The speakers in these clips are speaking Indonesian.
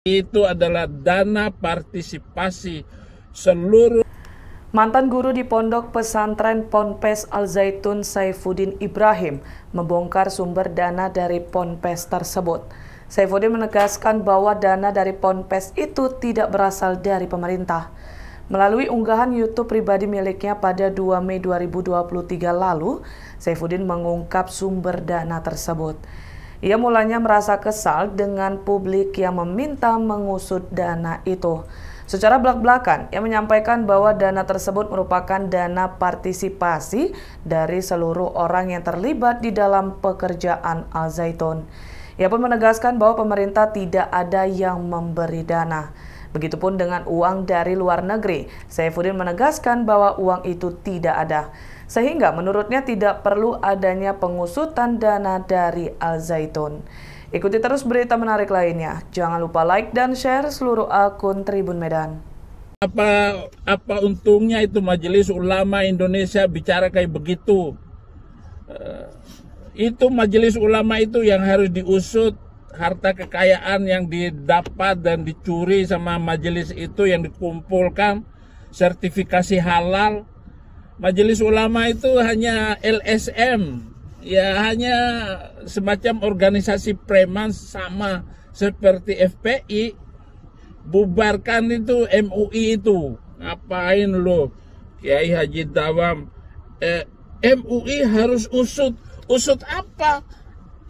Itu adalah dana partisipasi seluruh Mantan guru di Pondok Pesantren Ponpes Al Zaitun Saifuddin Ibrahim membongkar sumber dana dari Ponpes tersebut. Saifuddin menegaskan bahwa dana dari Ponpes itu tidak berasal dari pemerintah. Melalui unggahan YouTube pribadi miliknya pada 2 Mei 2023 lalu, Saifuddin mengungkap sumber dana tersebut. Ia mulanya merasa kesal dengan publik yang meminta mengusut dana itu. Secara belak-belakan, ia menyampaikan bahwa dana tersebut merupakan dana partisipasi dari seluruh orang yang terlibat di dalam pekerjaan Al-Zaitun. Ia pun menegaskan bahwa pemerintah tidak ada yang memberi dana. Begitupun dengan uang dari luar negeri. Saifuddin menegaskan bahwa uang itu tidak ada. Sehingga menurutnya tidak perlu adanya pengusutan dana dari Al-Zaitun. Ikuti terus berita menarik lainnya. Jangan lupa like dan share seluruh akun Tribun Medan apa apa untungnya itu majelis ulama Indonesia bicara kayak begitu uh, itu majelis ulama itu yang harus diusut harta kekayaan yang didapat dan dicuri sama majelis itu yang dikumpulkan sertifikasi halal majelis ulama itu hanya LSM ya hanya semacam organisasi preman sama seperti FPI bubarkan itu MUI itu ngapain lo Kiai Haji Dawam eh, MUI harus usut usut apa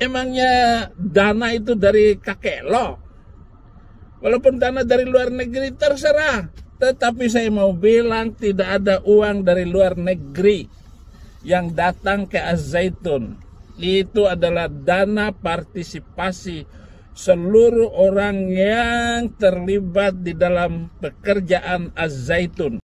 Emangnya dana itu dari kakek lo? Walaupun dana dari luar negeri terserah, tetapi saya mau bilang tidak ada uang dari luar negeri yang datang ke Azaitun. Itu adalah dana partisipasi seluruh orang yang terlibat di dalam pekerjaan Az-Zaitun.